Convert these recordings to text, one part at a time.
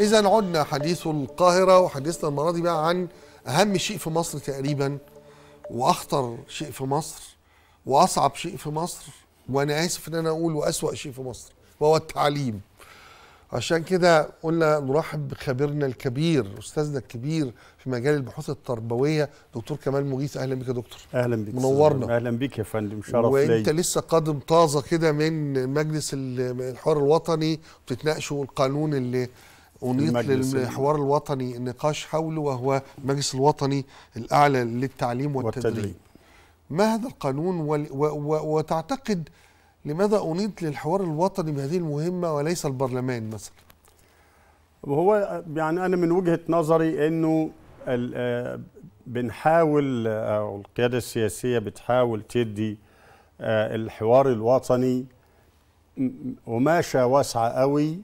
إذا عدنا حديث القاهرة وحديثنا المرة دي بقى عن أهم شيء في مصر تقريبا وأخطر شيء في مصر وأصعب شيء في مصر وأنا آسف إن أنا أقول وأسوأ شيء في مصر وهو التعليم عشان كده قلنا نرحب بخبيرنا الكبير استاذنا الكبير في مجال البحوث التربويه دكتور كمال مغيث اهلا بك يا دكتور اهلا بك منورنا اهلا بك يا فندم شرف ليا وانت لي. لسه قادم طازه كده من مجلس الحوار الوطني بتتناقشوا القانون اللي أنيط للحوار الوطني النقاش حوله وهو المجلس الوطني الأعلى للتعليم والتدريب, والتدريب. ما هذا القانون و... و... و... وتعتقد لماذا أنيط للحوار الوطني بهذه المهمة وليس البرلمان مثلا وهو يعني أنا من وجهة نظري أنه آه، بنحاول آه، أو القيادة السياسية بتحاول تدي آه، الحوار الوطني قماشة واسعة قوي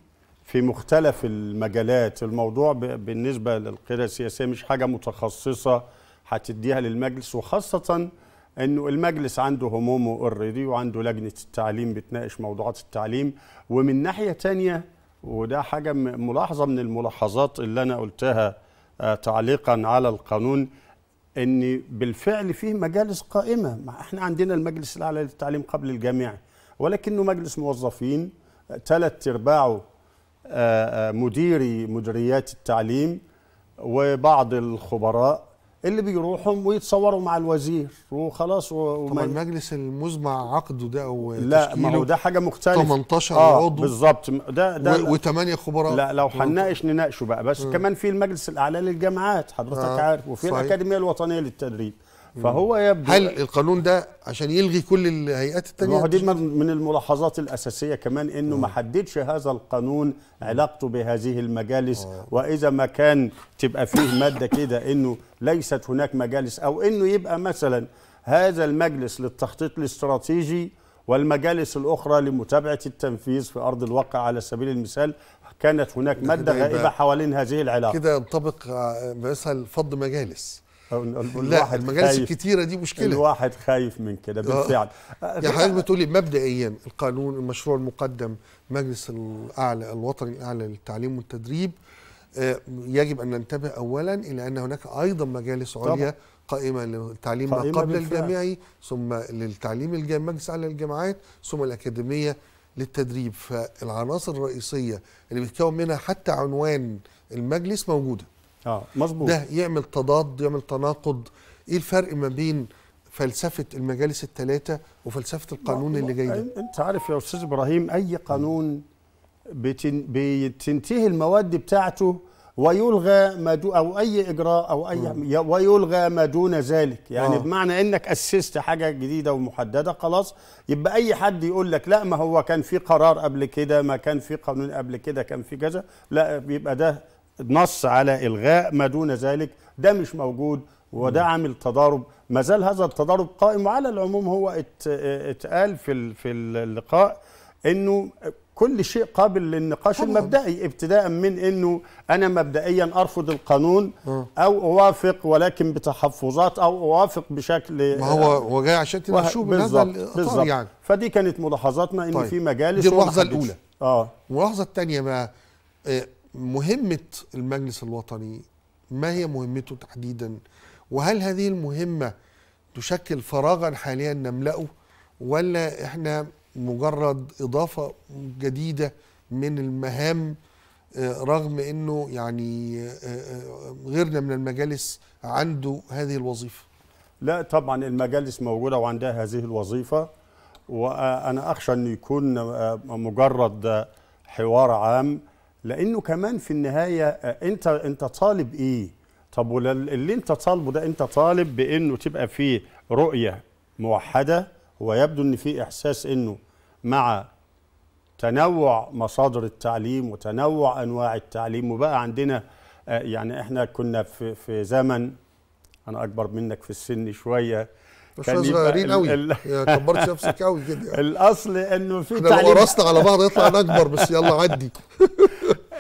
في مختلف المجالات الموضوع بالنسبة للقيادة السياسية مش حاجة متخصصة هتديها للمجلس وخاصة انه المجلس عنده همومه اوريدي وعنده لجنه التعليم بتناقش موضوعات التعليم ومن ناحيه تانية وده حاجه ملاحظه من الملاحظات اللي انا قلتها آه، تعليقا على القانون ان بالفعل فيه مجالس قائمه ما احنا عندنا المجلس الاعلى للتعليم قبل الجامعي ولكنه مجلس موظفين ثلاث آه، ارباعه مديري مديريات التعليم وبعض الخبراء اللي بيروحهم ويتصوروا مع الوزير وخلاص وما طب المجلس المزمع عقده ده او لا ما هو ده حاجه مختلفه 18 آه عضو بالظبط ده ده و8 خبراء لا لو هنناقش نناقشه بقى بس م. كمان في المجلس الاعلى للجامعات حضرتك آه عارف وفي صحيح. الاكاديميه الوطنيه للتدريب فهو يبدو هل القانون ده عشان يلغي كل الهيئات التانية؟ هو دي من الملاحظات الأساسية كمان إنه ما حددش هذا القانون علاقته بهذه المجالس أوه. وإذا ما كان تبقى فيه مادة كده إنه ليست هناك مجالس أو إنه يبقى مثلا هذا المجلس للتخطيط الاستراتيجي والمجالس الأخرى لمتابعة التنفيذ في أرض الواقع على سبيل المثال كانت هناك مادة غائبة حوالين هذه العلاقة كده ينطبق آه، بيسهل فض مجالس لا المجالس الكتيره دي مشكله الواحد خايف من كده آه. بالفعل يعني حضرتك بتقولي مبدئيا القانون المشروع المقدم مجلس الاعلى الوطني الاعلى للتعليم والتدريب آه، يجب ان ننتبه اولا الى ان هناك ايضا مجالس عليا قائمه للتعليم ما قبل الجامعي ثم للتعليم الجامعي مجلس اعلى للجامعات ثم الاكاديميه للتدريب فالعناصر الرئيسيه اللي بيتكون منها حتى عنوان المجلس موجوده اه مظبوط ده يعمل تضاد يعمل تناقض ايه الفرق ما بين فلسفه المجالس الثلاثه وفلسفه القانون اللي جاي ده انت عارف يا استاذ ابراهيم اي قانون بتن بتنتهي المواد بتاعته ويلغى ما دو او اي اجراء او اي م. ويلغى ما دون ذلك يعني آه. بمعنى انك اسست حاجه جديده ومحدده خلاص يبقى اي حد يقول لك لا ما هو كان في قرار قبل كده ما كان في قانون قبل كده كان في كذا لا بيبقى ده نص على إلغاء ما دون ذلك ده مش موجود وده عامل تضارب ما زال هذا التضارب قائم وعلى العموم هو اتقال في في اللقاء انه كل شيء قابل للنقاش المبدئي ابتداء من انه انا مبدئيا ارفض القانون او اوافق ولكن بتحفظات او اوافق بشكل ما هو آه، جاي عشان تمشوه بهذا الاطار يعني فدي كانت ملاحظاتنا ان طيب. في مجالس دي الملاحظه الاولى اه الملاحظه الثانيه ما آه، مهمة المجلس الوطني ما هي مهمته تحديدا وهل هذه المهمة تشكل فراغا حاليا نملأه ولا احنا مجرد إضافة جديدة من المهام آه، رغم انه يعني آه، آه، غيرنا من المجالس عنده هذه الوظيفه لا طبعا المجالس موجوده وعندها هذه الوظيفه وانا اخشى انه يكون مجرد حوار عام لانه كمان في النهايه آه، انت انت طالب ايه طب واللي انت طالبه ده انت طالب بانه تبقى في رؤيه موحده ويبدو ان في احساس انه مع تنوع مصادر التعليم وتنوع انواع التعليم وبقى عندنا آه، يعني احنا كنا في في زمن انا اكبر منك في السن شويه كان صغيرين قوي كبرت نفسك قوي كده يعني. الاصل انه في احنا تعليم لو على بعض يطلع انا اكبر بس يلا عدي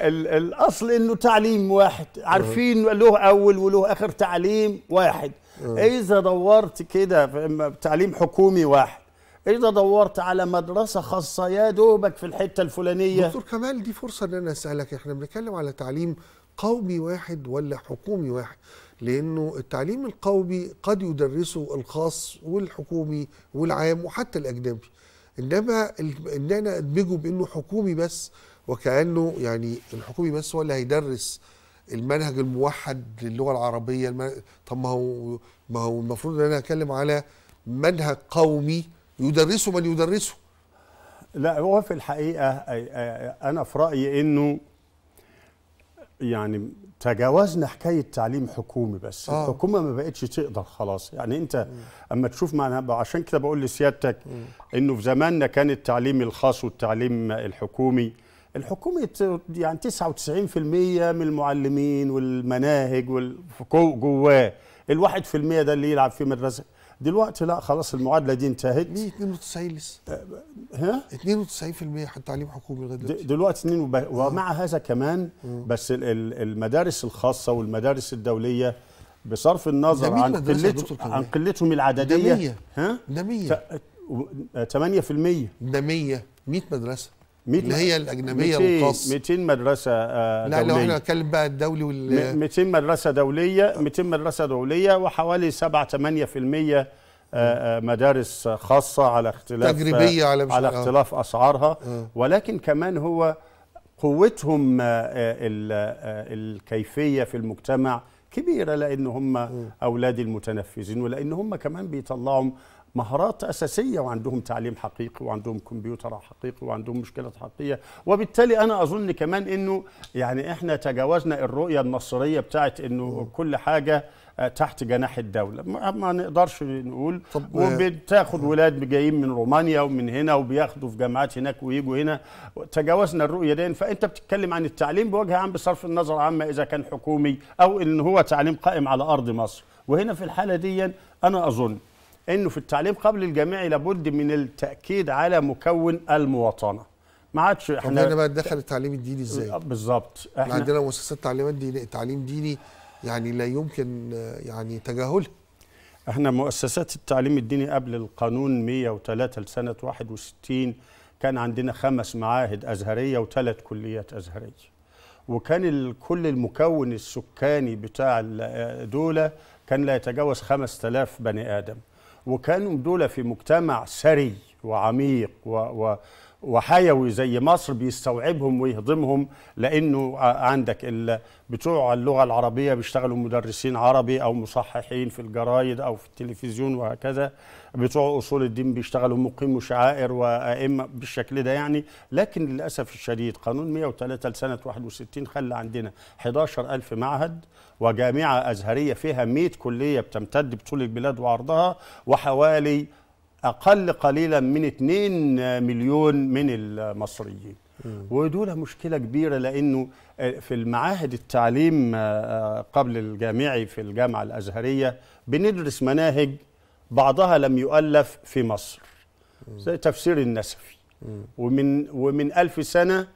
الاصل انه تعليم واحد عارفين له اول وله اخر تعليم واحد أه. اذا دورت كده تعليم حكومي واحد اذا دورت على مدرسه خاصه يا دوبك في الحته الفلانيه دكتور كمال دي فرصه ان انا اسالك احنا بنتكلم على تعليم قومي واحد ولا حكومي واحد لانه التعليم القومي قد يدرسه الخاص والحكومي والعام وحتى الاجنبي انما ان انا ادمجه بانه حكومي بس وكانه يعني الحكومي بس هو اللي هيدرس المنهج الموحد للغه العربيه طب ما هو ما هو المفروض ان انا اتكلم على منهج قومي يدرسه من يدرسه لا هو في الحقيقه انا في رايي انه يعني تجاوزنا حكايه تعليم حكومي بس آه. الحكومه ما بقتش تقدر خلاص يعني انت م. اما تشوف معنا عشان كده بقول لسيادتك انه في زماننا كان التعليم الخاص والتعليم الحكومي الحكومه يعني 99% من المعلمين والمناهج جواه ال 1% ده اللي يلعب في مدرسه دلوقتي لا خلاص المعادله دي انتهت ليه 92 لسه أه، ها 92% حتى تعليم حكومي لغايه دلوقتي دلوقتي 2 وب... ومع آه. هذا كمان آه. بس المدارس الخاصه والمدارس الدوليه بصرف النظر عن قلتهم عن قلتهم العدديه ده 100 ها ده 100 8% ده 100 100 مدرسه اللي هي الاجنبيه 200 200 مدرسه آه، دوليه لا لو احنا بنتكلم بقى الدولي وال 200 مدرسه دوليه 200 آه. مدرسه دوليه وحوالي 7 8% آه، مدارس خاصه على اختلاف تجريبيه على, على اختلاف اسعارها ولكن كمان هو قوتهم الكيفيه في المجتمع كبيره لان هم اولاد المتنفذين ولان هم كمان بيطلعوا مهارات أساسية وعندهم تعليم حقيقي وعندهم كمبيوتر حقيقي وعندهم مشكلة حقيقية وبالتالي أنا أظن كمان أنه يعني إحنا تجاوزنا الرؤية النصرية بتاعت أنه كل حاجة آه، تحت جناح الدولة ما نقدرش نقول آه، وبتاخد ولاد جايين من رومانيا ومن هنا وبياخدوا في جامعات هناك ويجوا هنا تجاوزنا الرؤية دي فأنت بتتكلم عن التعليم بوجه عام بصرف النظر عما إذا كان حكومي أو إن هو تعليم قائم على أرض مصر وهنا في الحالة دي أنا أظن انه في التعليم قبل الجامعي لابد من التاكيد على مكون المواطنه ما عادش احنا هنا بقى دخل التعليم الديني ازاي آه، بالظبط احنا عندنا مؤسسات تعليمات ديني تعليم ديني يعني لا يمكن آه، يعني تجاهلها احنا مؤسسات التعليم الديني قبل القانون 103 لسنه 61 كان عندنا خمس معاهد ازهريه وثلاث كليات ازهريه وكان كل المكون السكاني بتاع الدوله آه، كان لا يتجاوز 5000 بني ادم وكانوا دول في مجتمع ثري وعميق و و وحيوي زي مصر بيستوعبهم ويهضمهم لانه عندك بتوع اللغه العربيه بيشتغلوا مدرسين عربي او مصححين في الجرايد او في التلفزيون وهكذا بتوع اصول الدين بيشتغلوا مقيم شعائر وائمه بالشكل ده يعني لكن للاسف الشديد قانون 103 لسنه 61 خلى عندنا 11000 معهد وجامعه ازهريه فيها 100 كليه بتمتد بطول البلاد وعرضها وحوالي اقل قليلا من 2 مليون من المصريين ودول مشكله كبيره لانه آه، في المعاهد التعليم آه، آه، قبل الجامعي في الجامعه الازهريه بندرس مناهج بعضها لم يؤلف في مصر زي تفسير النسفي ومن ومن ألف سنه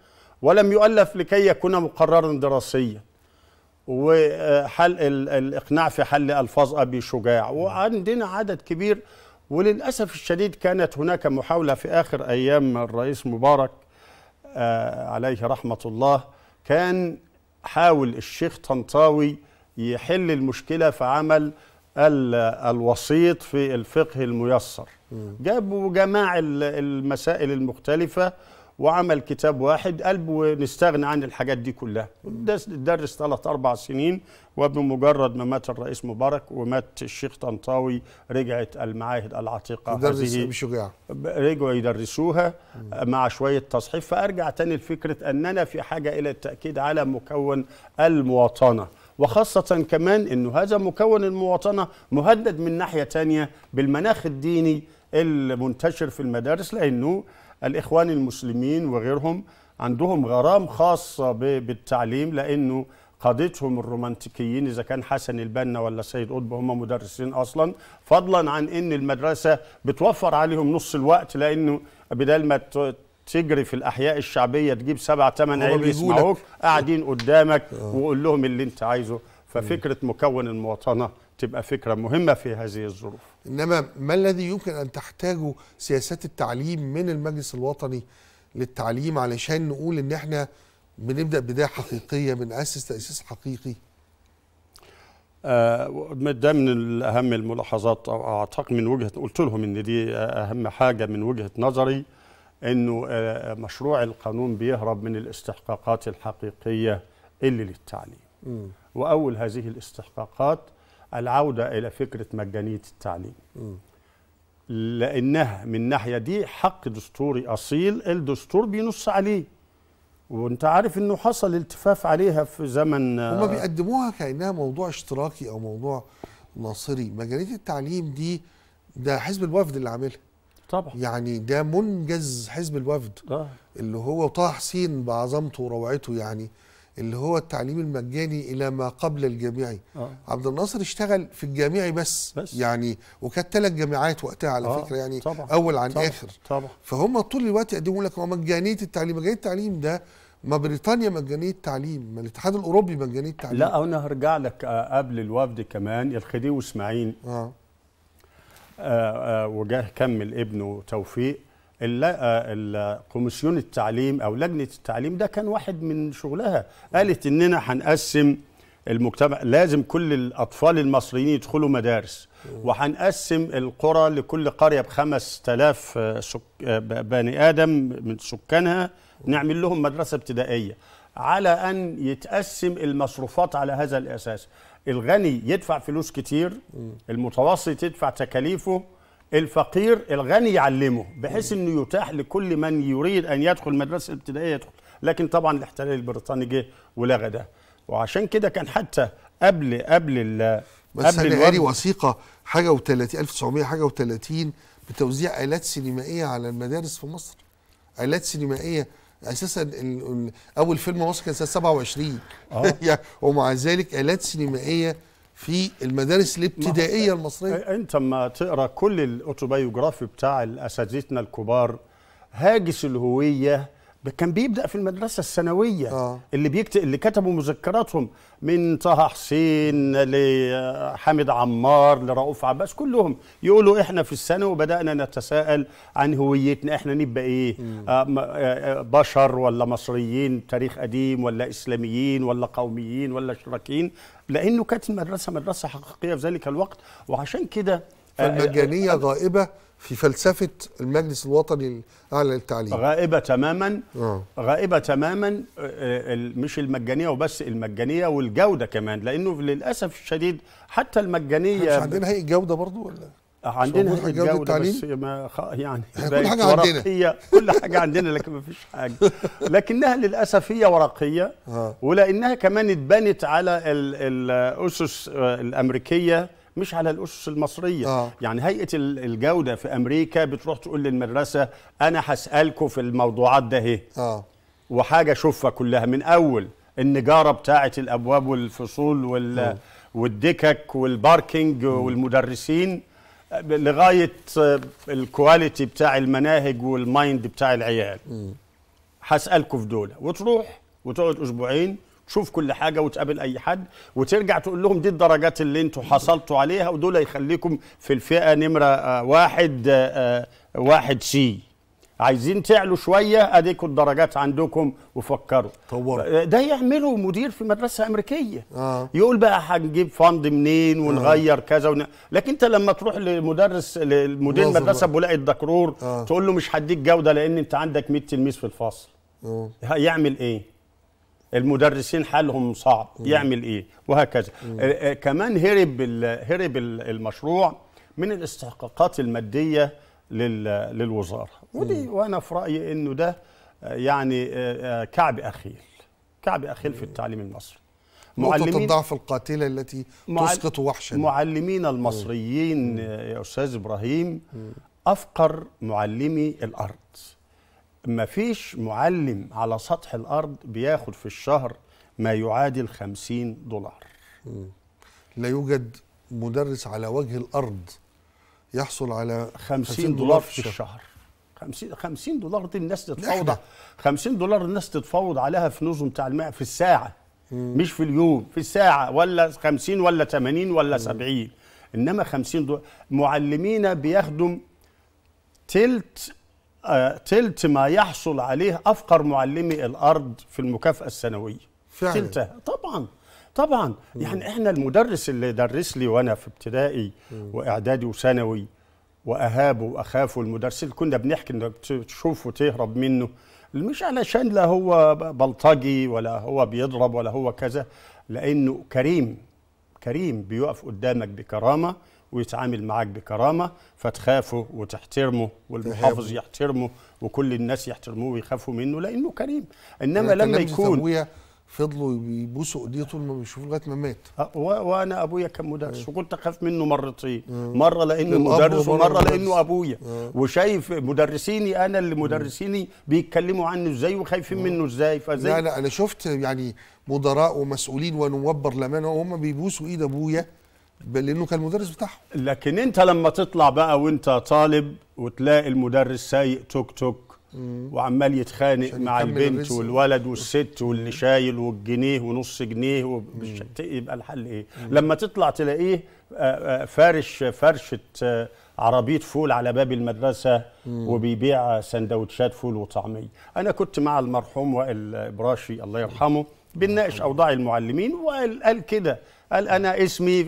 ولم يؤلف لكي يكون مقررا دراسيا وحل الاقناع في حل الفاظ ابي شجاع وعندنا عدد كبير وللأسف الشديد كانت هناك محاولة في آخر أيام الرئيس مبارك آه، عليه رحمة الله كان حاول الشيخ طنطاوي يحل المشكلة فعمل الوسيط في الفقه الميسر جابوا جماع المسائل المختلفة وعمل كتاب واحد قلب ونستغنى عن الحاجات دي كلها درس ثلاث اربع سنين وبمجرد ما مات الرئيس مبارك ومات الشيخ طنطاوي رجعت المعاهد العتيقه هذه بشجاعه رجعوا يدرسوها مع شويه تصحيف فارجع تاني لفكره اننا في حاجه الى التاكيد على مكون المواطنه وخاصة كمان أنه هذا مكون المواطنة مهدد من ناحية تانية بالمناخ الديني المنتشر في المدارس لأنه الإخوان المسلمين وغيرهم عندهم غرام خاصة بالتعليم لأنه قادتهم الرومانتيكيين اذا كان حسن البنا ولا سيد قطب هم مدرسين اصلا فضلا عن ان المدرسه بتوفر عليهم نص الوقت لانه بدل ما تجري في الاحياء الشعبيه تجيب سبع ثمان عيال يسمعوك قاعدين قدامك آه. وقول لهم اللي انت عايزه ففكره مكون المواطنه تبقى فكرة مهمة في هذه الظروف إنما ما الذي يمكن أن تحتاجه سياسات التعليم من المجلس الوطني للتعليم علشان نقول إن إحنا بنبدأ بداية حقيقية بنأسس تأسيس حقيقي آه، ده من أهم الملاحظات أو أعتقد من وجهة قلت لهم إن دي أهم حاجة من وجهة نظري إنه آه، مشروع القانون بيهرب من الاستحقاقات الحقيقية اللي للتعليم م. وأول هذه الاستحقاقات العودة إلى فكرة مجانية التعليم لأنها من الناحية دي حق دستوري أصيل الدستور بينص عليه وانت عارف انه حصل التفاف عليها في زمن هما بيقدموها كانها موضوع اشتراكي او موضوع ناصري مجانيه التعليم دي ده حزب الوفد اللي عاملها طبعا يعني ده منجز حزب الوفد آه. اللي هو طه حسين بعظمته وروعته يعني اللي هو التعليم المجاني الى ما قبل الجامعي آه. عبد الناصر اشتغل في الجامعي بس, بس. يعني وكانت ثلاث جامعات وقتها على آه. فكره يعني طبعا. اول عن طبعا. اخر طبعا. فهم طول الوقت يقدموا لك مجانيه التعليم مجانيه التعليم ده ما بريطانيا مجانيه التعليم ما الاتحاد الاوروبي مجانيه التعليم لا انا هرجع لك آه، قبل الوفد كمان الخديوي اسماعيل آه. آه, آه وجاه كمل ابنه توفيق الكوميسيون آه، التعليم او لجنه التعليم ده كان واحد من شغلها قالت اننا هنقسم المجتمع لازم كل الاطفال المصريين يدخلوا مدارس وهنقسم القرى لكل قريه آه، آه، ب 5000 سك... بني ادم من سكانها نعمل لهم مدرسه ابتدائيه على ان يتقسم المصروفات على هذا الاساس الغني يدفع فلوس كتير المتوسط يدفع تكاليفه الفقير الغني يعلمه بحيث انه يتاح لكل من يريد ان يدخل مدرسه الابتدائيه يدخل لكن طبعا الاحتلال البريطاني جه ولغى ده وعشان كده كان حتى قبل قبل ال بس قبل انا قاري وثيقه حاجه و 30 1900 حاجه و30 بتوزيع الات سينمائيه على المدارس في مصر الات سينمائيه اساسا اول فيلم مصر كان سنه 27 يعني ومع ذلك الات سينمائيه في المدارس الابتدائيه المصريه انت ما تقرا كل الاوتوبيوغرافي بتاع اساتذتنا الكبار هاجس الهويه كان بيبدا في المدرسه الثانويه آه. اللي بيكتب اللي كتبوا مذكراتهم من طه حسين لحامد عمار لرؤوف عباس كلهم يقولوا احنا في الثانوي وبدانا نتساءل عن هويتنا احنا نبقى ايه آه، آه، آه، بشر ولا مصريين تاريخ قديم ولا اسلاميين ولا قوميين ولا اشتراكيين لانه كانت المدرسه مدرسه حقيقيه في ذلك الوقت وعشان كده فالمجانيه غائبه في فلسفه المجلس الوطني الاعلى للتعليم غائبه تماما آه. غائبه تماما آه، آه، مش المجانيه وبس المجانيه والجوده كمان لانه للاسف الشديد حتى المجانيه مش عندنا هيئه جوده برضو ولا آه، عندنا هيئه جوده, جودة بس ما خ... يعني كل حاجه عندنا هي كل حاجه عندنا لكن ما فيش حاجه لكنها للاسف هي ورقيه آه. ولانها كمان اتبنت على الاسس الامريكيه مش على الاسس المصريه آه. يعني هيئه الجوده في امريكا بتروح تقول للمدرسه انا هسالكم في الموضوعات ده اهي آه. وحاجه شوفها كلها من اول النجاره بتاعه الابواب والفصول وال آه. والدكك والباركينج والمدرسين لغايه آه، الكواليتي بتاع المناهج والمايند بتاع العيال هسالكم في دول وتروح وتقعد اسبوعين تشوف كل حاجه وتقابل اي حد وترجع تقول لهم دي الدرجات اللي انتوا حصلتوا عليها ودول هيخليكم في الفئه نمره آه، واحد آه، آه، واحد سي عايزين تعلوا شويه اديكم الدرجات عندكم وفكروا طوروا ده يعمله مدير في مدرسه امريكيه آه. يقول بقى هنجيب فند منين ونغير آه. كذا ون... لكن انت لما تروح لمدرس لمدير مدرسه بولاق الدكرور آه. تقول له مش هديك جوده لان انت عندك 100 تلميذ في الفصل آه. هيعمل ايه المدرسين حالهم صعب مم. يعمل ايه وهكذا آه، آه، كمان هرب هرب المشروع من الاستحقاقات الماديه للوزاره ودي وانا في رايي انه ده آه، يعني كعب اخيل كعب اخيل في التعليم المصري معلمين الضعف القاتله التي تسقط وحشا معلمين المصريين يا استاذ ابراهيم افقر معلمي الارض ما فيش معلم على سطح الارض بياخد في الشهر ما يعادل 50 دولار لا يوجد مدرس على وجه الارض يحصل على 50 دولار في الشهر 50 50 دولار دي الناس تتفاوض 50 دولار الناس تتفاوض عليها في نظم تعليميه في الساعه مم. مش في اليوم في الساعه ولا 50 ولا 80 ولا 70 انما 50 دولار معلمينا بيخدم تلت تلت ما يحصل عليه افقر معلمي الارض في المكافاه السنويه فعلا تلتها طبعا طبعا مم. يعني احنا المدرس اللي درس لي وانا في ابتدائي واعدادي وثانوي واهابه واخافه المدرس اللي كنا بنحكي انك تشوفه تهرب منه مش علشان لا هو بلطجي ولا هو بيضرب ولا هو كذا لانه كريم كريم بيقف قدامك بكرامه ويتعامل معاك بكرامه فتخافه وتحترمه والمحافظ يحترمه وكل الناس يحترموه ويخافوا منه لانه كريم انما لما يكون فضلوا يبوسوا ايديه طول ما بيشوفوا لغايه ما مات أه، وانا ابويا كان مدرس إيه. وكنت اخاف منه مرتين إيه. مره لانه مدرس ومره لانه ابويا إيه. وشايف مدرسيني انا اللي مدرسيني بيتكلموا عنه ازاي وخايفين منه ازاي فازاي لا لا انا شفت يعني مدراء ومسؤولين ونواب برلمان وهم بيبوسوا ايد ابويا لانه كان المدرس بتاعهم لكن انت لما تطلع بقى وانت طالب وتلاقي المدرس سايق توك توك وعمال يتخانق مع البنت والولد والست واللي شايل والجنيه ونص جنيه ومش يبقى الحل ايه لما تطلع تلاقيه آه، آه، فارش فرشه آه، عربيه فول على باب المدرسه وبيبيع سندوتشات فول وطعميه انا كنت مع المرحوم وائل براشي الله يرحمه بنناقش اوضاع المعلمين وقال كده قال أنا اسمي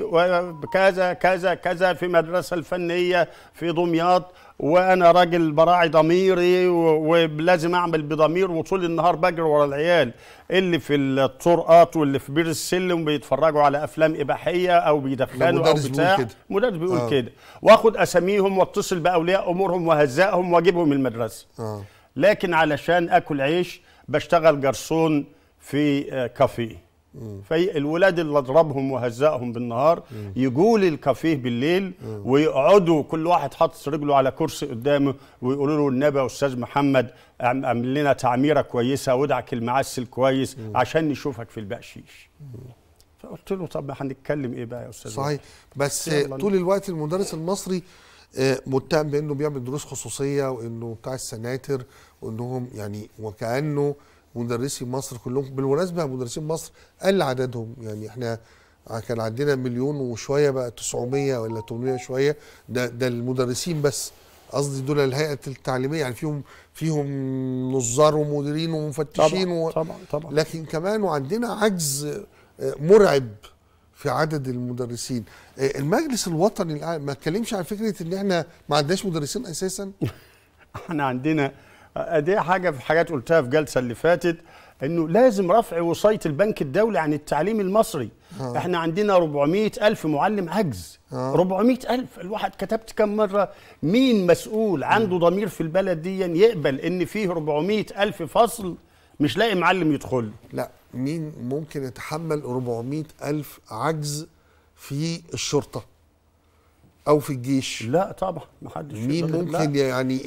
كذا كذا كذا في مدرسة الفنية في دمياط وأنا راجل براعي ضميري ولازم أعمل بضمير وطول النهار بجري ورا العيال اللي في الطرقات واللي في بير السلم بيتفرجوا على أفلام إباحية أو بيدخنوا أو بتاع بيقول كده. مدرس بيقول آه. كده وآخد أساميهم وأتصل بأولياء أمورهم وهزقهم وأجيبهم المدرسة آه. لكن علشان أكل عيش بشتغل جرسون في كافيه فالولاد اللي اضربهم وهزقهم بالنهار يجوا الكافيه بالليل ويقعدوا كل واحد حاطط رجله على كرسي قدامه ويقولوا له النبي يا استاذ محمد اعمل لنا تعميره كويسه وادعك المعسل كويس عشان نشوفك في البقشيش فقلت له طب هنتكلم ايه بقى يا استاذ صحيح بس طول الوقت المدرس المصري آه، متهم بانه بيعمل دروس خصوصيه وانه بتاع السناتر وانهم يعني وكانه مدرسي مصر كلهم بالمناسبه مدرسين مصر قل عددهم يعني احنا كان عندنا مليون وشويه بقى 900 ولا 800 شويه ده ده المدرسين بس قصدي دول الهيئه التعليميه يعني فيهم فيهم نظار ومديرين ومفتشين طبعا و... طبعا طبعا لكن كمان وعندنا عجز آه، مرعب في عدد المدرسين آه، المجلس الوطني ما اتكلمش عن فكره ان احنا ما عندناش مدرسين اساسا احنا عندنا دي حاجه في حاجات قلتها في جلسه اللي فاتت انه لازم رفع وصايه البنك الدولي عن التعليم المصري ها. احنا عندنا 400 الف معلم عجز ها. 400 الف الواحد كتبت كم مره مين مسؤول عنده ضمير في البلد دي يقبل ان فيه 400 الف فصل مش لاقي معلم يدخل لا مين ممكن يتحمل 400 الف عجز في الشرطه او في الجيش لا طبعا ما حدش مين ممكن لا. يعني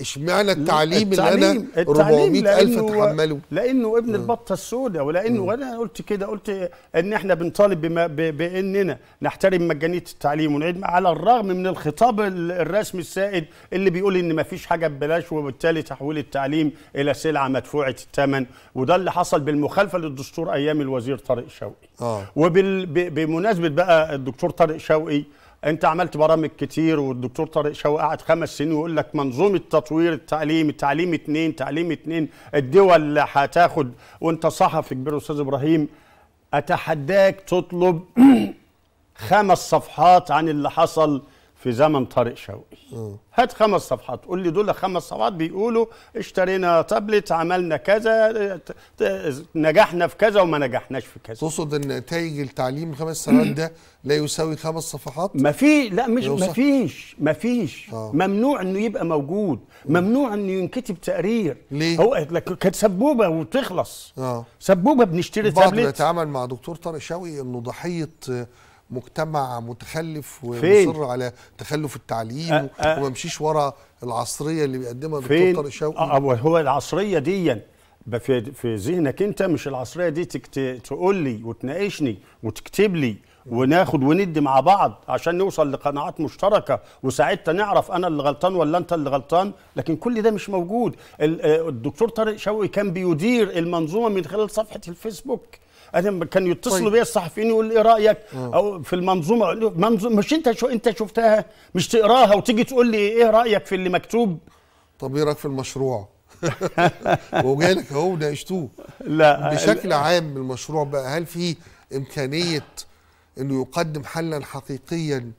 اشمعنى إيه، التعليم, التعليم اللي انا 400 الف اتحمله لانه ابن آه. البطه السوداء ولانه وانا قلت كده قلت ان احنا بنطالب بما باننا نحترم مجانيه التعليم ونعيد على الرغم من الخطاب الرسمي السائد اللي بيقول ان ما فيش حاجه ببلاش وبالتالي تحويل التعليم الى سلعه مدفوعه الثمن وده اللي حصل بالمخالفه للدستور ايام الوزير طارق شوقي آه. وبمناسبه بقى الدكتور طارق شوقي انت عملت برامج كتير والدكتور طارق شوقي قعد خمس سنين ويقول لك منظومه تطوير التعليم تعليم اتنين تعليم اتنين الدول هتاخد وانت صحفي كبير استاذ ابراهيم اتحداك تطلب خمس صفحات عن اللي حصل في زمن طارق شوقي هات خمس صفحات قول لي دول خمس صفحات بيقولوا اشترينا تابلت عملنا كذا نجحنا في كذا وما نجحناش في كذا تقصد ان نتائج التعليم خمس سنوات ده لا يساوي خمس صفحات ما في لا مش ما فيش ما فيش آه. ممنوع انه يبقى موجود ممنوع انه ينكتب تقرير ليه هو كانت سبوبه وتخلص آه. سبوبه بنشتري تابلت بعض نتعامل مع دكتور طارق شوقي انه ضحيه مجتمع متخلف ومصر على تخلف التعليم أه وما يمشيش ورا العصريه اللي بيقدمها الدكتور طارق شوقي هو العصريه دي يعني. في في ذهنك انت مش العصريه دي تقول لي وتناقشني وتكتب لي وناخد وندي مع بعض عشان نوصل لقناعات مشتركه وساعتها نعرف انا اللي غلطان ولا انت اللي غلطان لكن كل ده مش موجود آه، الدكتور طارق شوقي كان بيدير المنظومه من خلال صفحه الفيسبوك انا كان يتصلوا طيب. بيا الصحفيين يقول لي ايه رايك أوه. او في المنظومه منظومة مش انت شو انت شفتها مش تقراها وتيجي تقول لي ايه رايك في اللي مكتوب طب ايه رايك في المشروع لك اهو ناقشتوه لا بشكل عام المشروع بقى هل في امكانيه انه يقدم حلا حقيقيا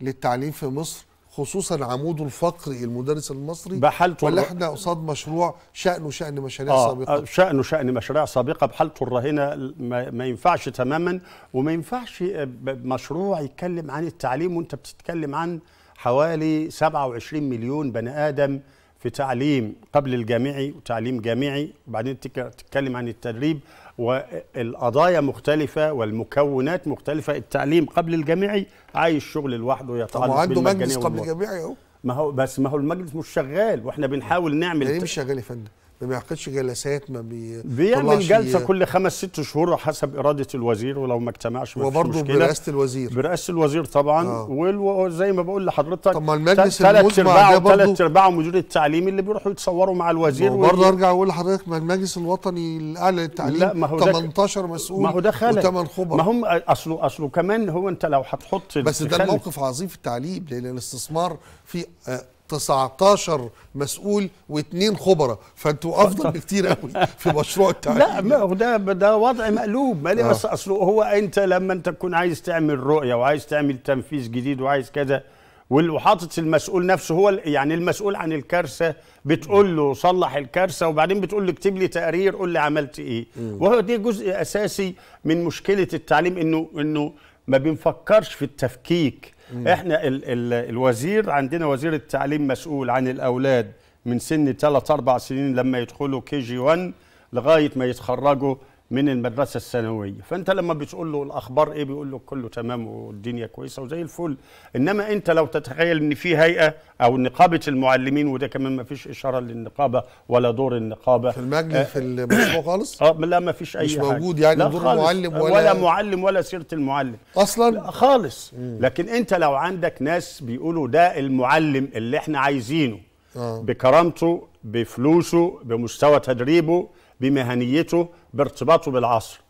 للتعليم في مصر خصوصا عمود الفقر المدرس المصري بحالته ولا احنا قصاد مشروع شأنه شأن مشاريع آه سابقة آه، شأنه شأن مشاريع سابقة بحالته الراهنه ما, ما ينفعش تماما وما ينفعش آه، مشروع يتكلم عن التعليم وانت بتتكلم عن حوالي 27 مليون بني آدم في تعليم قبل الجامعي وتعليم جامعي وبعدين تتكلم عن التدريب والقضايا مختلفة والمكونات مختلفة التعليم قبل الجامعي عايش شغل لوحده يتعلق عنده مجلس قبل الجامعي اهو ما هو بس ما هو المجلس مش شغال واحنا بنحاول نعمل يعني إيه مش شغال يا فندم ما بيعقدش جلسات ما بي بيعمل جلسه كل خمس ست شهور حسب اراده الوزير ولو ما اجتمعش وبرضه برئاسه الوزير برئاسه الوزير طبعا آه. وزي ما بقول لحضرتك طب ما المجلس ثلاث ارباع ثلاث ارباع مدير التعليم اللي بيروحوا يتصوروا مع الوزير وبرضه ارجع اقول لحضرتك ما المجلس الوطني الاعلى للتعليم لا ما هو 18 مسؤول ما هو ده خبر ما هم اصله اصله كمان هو انت لو هتحط بس ده الموقف عظيم في التعليم لان الاستثمار في آه 19 مسؤول واثنين خبراء فانتوا افضل بكتير قوي في مشروع التعليم لا ما هو ده ده وضع مقلوب ما آه. بس اصل هو انت لما انت تكون عايز تعمل رؤيه وعايز تعمل تنفيذ جديد وعايز كذا وحاطط المسؤول نفسه هو يعني المسؤول عن الكارثه بتقول له صلح الكارثه وبعدين بتقول له اكتب لي تقرير قول لي عملت ايه وهو دي جزء اساسي من مشكله التعليم انه انه ما بنفكرش في التفكيك مم. احنا ال ال الوزير عندنا وزير التعليم مسؤول عن الاولاد من سن 3 4 سنين لما يدخلوا كي جي 1 لغايه ما يتخرجوا من المدرسه الثانويه فانت لما بتقول له الاخبار ايه بيقول له كله تمام والدنيا كويسه وزي الفل انما انت لو تتخيل ان في هيئه او نقابه المعلمين وده كمان ما فيش اشاره للنقابه ولا دور النقابه في المجلس آه في المشروع خالص اه لا ما فيش اي مش حاجة. موجود يعني دور المعلم ولا ولا معلم ولا سيره المعلم اصلا لا خالص مم. لكن انت لو عندك ناس بيقولوا ده المعلم اللي احنا عايزينه آه. بكرامته بفلوسه بمستوى تدريبه بمهنيته بارتباطه بالعصر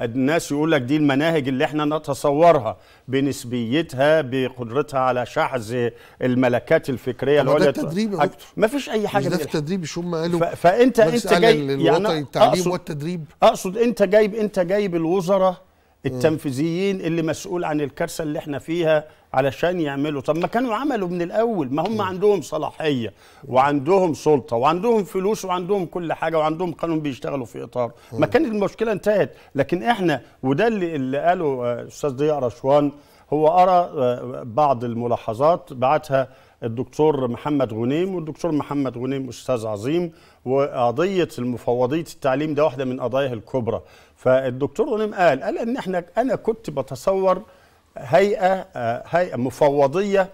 الناس يقول لك دي المناهج اللي احنا نتصورها بنسبيتها بقدرتها على شحذ الملكات الفكريه اللي هو التدريب يا دكتور ما فيش اي حاجه ده في التدريب شو ما قالوا فانت انت جاي يعني الوطني التعليم والتدريب اقصد انت جايب انت جايب الوزراء التنفيذيين اللي مسؤول عن الكارثه اللي احنا فيها علشان يعملوا طب ما كانوا عملوا من الاول ما هم عندهم صلاحيه وعندهم سلطه وعندهم فلوس وعندهم كل حاجه وعندهم قانون بيشتغلوا في اطار ما كان المشكله انتهت لكن احنا وده اللي, اللي قاله آه، استاذ ضياء رشوان هو ارى آه، بعض الملاحظات بعتها الدكتور محمد غنيم والدكتور محمد غنيم استاذ عظيم وقضيه المفوضيه التعليم ده واحده من قضاياه الكبرى فالدكتور غنيم قال قال ان احنا انا كنت بتصور هيئه آه، هيئه مفوضيه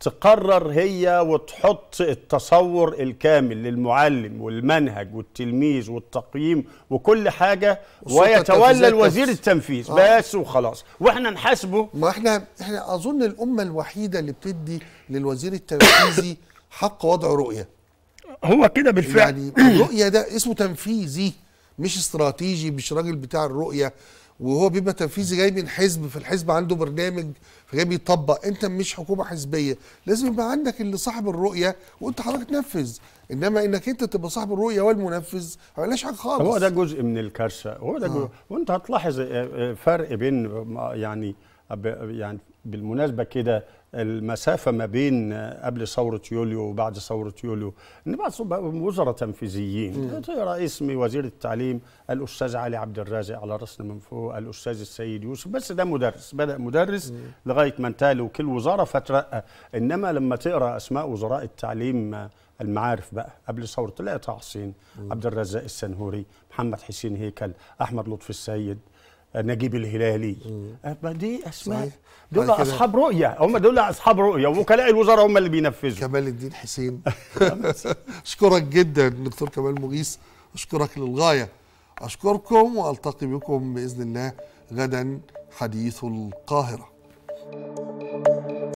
تقرر هي وتحط التصور الكامل للمعلم والمنهج والتلميذ والتقييم وكل حاجه ويتولى الوزير التنفيذ آه. بس وخلاص واحنا نحاسبه ما احنا احنا اظن الامه الوحيده اللي بتدي للوزير التنفيذي حق وضع رؤيه هو كده بالفعل يعني الرؤيه ده اسمه تنفيذي مش استراتيجي مش راجل بتاع الرؤيه وهو بيبقى تنفيذي جاي من حزب فالحزب عنده برنامج فجاي بيطبق انت مش حكومه حزبيه لازم يبقى عندك اللي صاحب الرؤيه وانت حضرتك تنفذ انما انك انت تبقى صاحب الرؤيه والمنفذ ما بلاش حاجه خالص هو ده جزء من الكارثه هو ده آه. وانت هتلاحظ آه، آه، فرق بين آه، يعني يعني بالمناسبه كده المسافه ما بين آه، قبل ثوره يوليو وبعد ثوره يوليو ان بعض وزراء تنفيذيين رئيس وزير التعليم الاستاذ علي عبد الرازق على راسنا من فوق الاستاذ السيد يوسف بس ده مدرس بدا مدرس مم. لغايه ما انتهى لوكيل وزاره فترقى انما لما تقرا اسماء وزراء التعليم آه، المعارف بقى قبل ثوره لا طه حسين عبد الرزاق السنهوري محمد حسين هيكل احمد لطفي السيد نجيب الهلالي أه، دي اسماء صحيح. دول اصحاب رؤيه هم دول اصحاب رؤيه ووكلاء الوزراء هم اللي بينفذوا كمال الدين حسين اشكرك جدا دكتور كمال مغيث اشكرك للغايه اشكركم والتقي بكم باذن الله غدا حديث القاهره